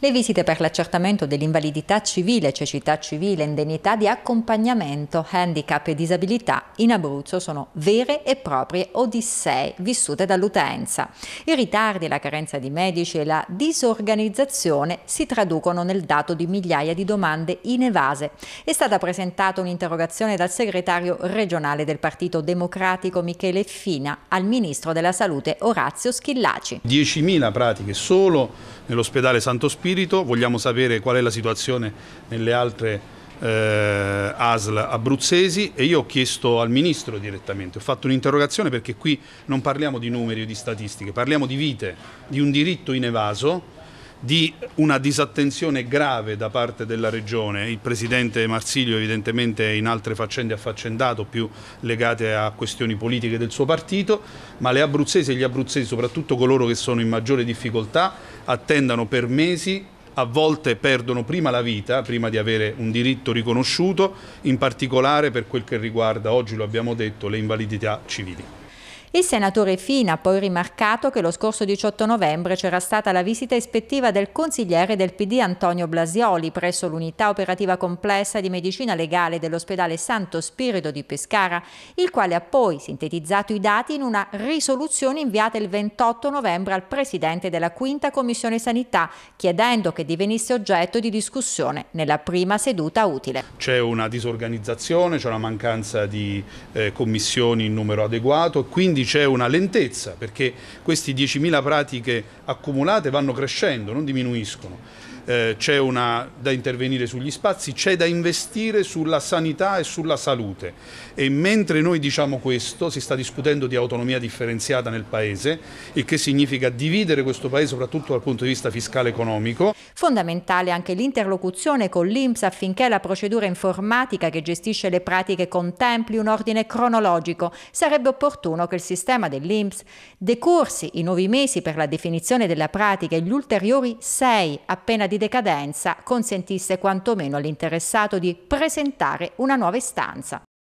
Le visite per l'accertamento dell'invalidità civile, cecità civile, indennità di accompagnamento, handicap e disabilità in Abruzzo sono vere e proprie odissee vissute dall'utenza. I ritardi, la carenza di medici e la disorganizzazione si traducono nel dato di migliaia di domande inevase. È stata presentata un'interrogazione dal segretario regionale del Partito Democratico Michele Fina al ministro della Salute Orazio Schillaci. 10.000 pratiche solo nell'ospedale Santo Spirito spirito, vogliamo sapere qual è la situazione nelle altre eh, ASL abruzzesi e io ho chiesto al Ministro direttamente, ho fatto un'interrogazione perché qui non parliamo di numeri o di statistiche, parliamo di vite, di un diritto in evaso, di una disattenzione grave da parte della regione. Il presidente Marsiglio evidentemente in altre faccende affaccendato più legate a questioni politiche del suo partito, ma le abruzzesi e gli abruzzesi, soprattutto coloro che sono in maggiore difficoltà, attendono per mesi a volte perdono prima la vita, prima di avere un diritto riconosciuto, in particolare per quel che riguarda, oggi lo abbiamo detto, le invalidità civili. Il senatore Fina ha poi rimarcato che lo scorso 18 novembre c'era stata la visita ispettiva del consigliere del PD Antonio Blasioli presso l'unità operativa complessa di medicina legale dell'ospedale Santo Spirito di Pescara, il quale ha poi sintetizzato i dati in una risoluzione inviata il 28 novembre al presidente della quinta commissione sanità, chiedendo che divenisse oggetto di discussione nella prima seduta utile. C'è una disorganizzazione, c'è una mancanza di eh, commissioni in numero adeguato, quindi c'è una lentezza perché queste 10.000 pratiche accumulate vanno crescendo, non diminuiscono eh, c'è da intervenire sugli spazi, c'è da investire sulla sanità e sulla salute. E mentre noi diciamo questo, si sta discutendo di autonomia differenziata nel Paese, il che significa dividere questo Paese soprattutto dal punto di vista fiscale e economico. Fondamentale anche l'interlocuzione con l'INPS affinché la procedura informatica che gestisce le pratiche contempli un ordine cronologico. Sarebbe opportuno che il sistema dell'INPS decorsi i nuovi mesi per la definizione della pratica e gli ulteriori sei appena di decadenza consentisse quantomeno all'interessato di presentare una nuova istanza.